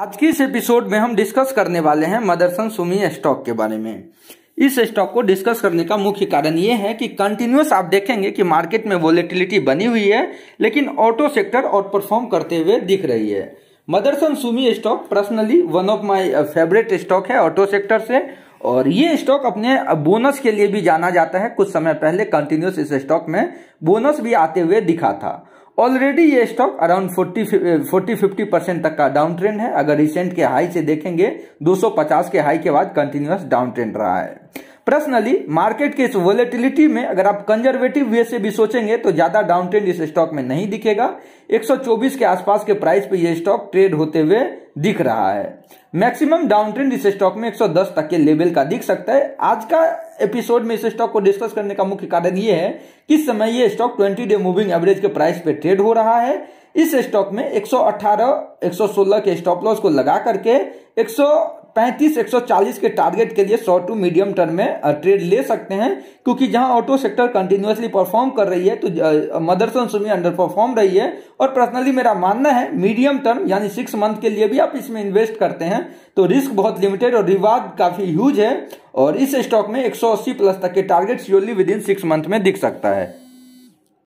आज के इस एपिसोड में हम डिस्कस करने वाले हैं मदरसन सुमी स्टॉक के बारे में इस स्टॉक को डिस्कस करने का मुख्य कारण ये है कि कंटिन्यूस आप देखेंगे कि मार्केट में वोलेटिलिटी बनी हुई है लेकिन ऑटो सेक्टर आउट परफॉर्म करते हुए दिख रही है Motherson Sumi stock personally one of my favourite stock है ऑटो सेक्टर से और ये स्टॉक अपने बोनस के लिए भी जाना जाता है कुछ समय पहले कंटिन्यूस इस स्टॉक में बोनस भी आते हुए दिखा था ऑलरेडी ये stock around 40 forty fifty percent तक का डाउन ट्रेंड है अगर रिसेंट के हाई से देखेंगे 250 के हाई के बाद कंटिन्यूस डाउन ट्रेंड रहा है पर्सनली मार्केट के इस वोलेटिलिटी में अगर आप कंजर्वेटिव वे से भी सोचेंगे तो ज्यादा डाउन ट्रेंड इस स्टॉक में नहीं दिखेगा 124 के आसपास के प्राइस पे ये स्टॉक ट्रेड होते हुए दिख रहा है मैक्सिमम डाउन ट्रेंड इस स्टॉक में 110 तक के लेवल का दिख सकता है आज का एपिसोड में इस स्टॉक को डिस्कस करने का मुख्य कारण यह है कि इस समय ये stock twenty day moving average के प्राइस पे ट्रेड हो रहा है इस स्टॉक में 118, 116 के स्टॉप लॉस को लगा करके पैंतीस एक सौ चालीस के टारगेट के लिए शॉर्ट टू मीडियम टर्म में ट्रेड ले सकते हैं क्योंकि जहां ऑटो सेक्टर कंटिन्यूसली परफॉर्म कर रही है तो मदरसन सुमी अंडर परफॉर्म रही है और पर्सनली मेरा मानना है मीडियम टर्म यानी सिक्स मंथ के लिए भी आप इसमें इन्वेस्ट करते हैं तो रिस्क बहुत लिमिटेड और रिवार्ड काफी ह्यूज है और इस स्टॉक में एक प्लस तक के target yearly within six month में दिख सकता है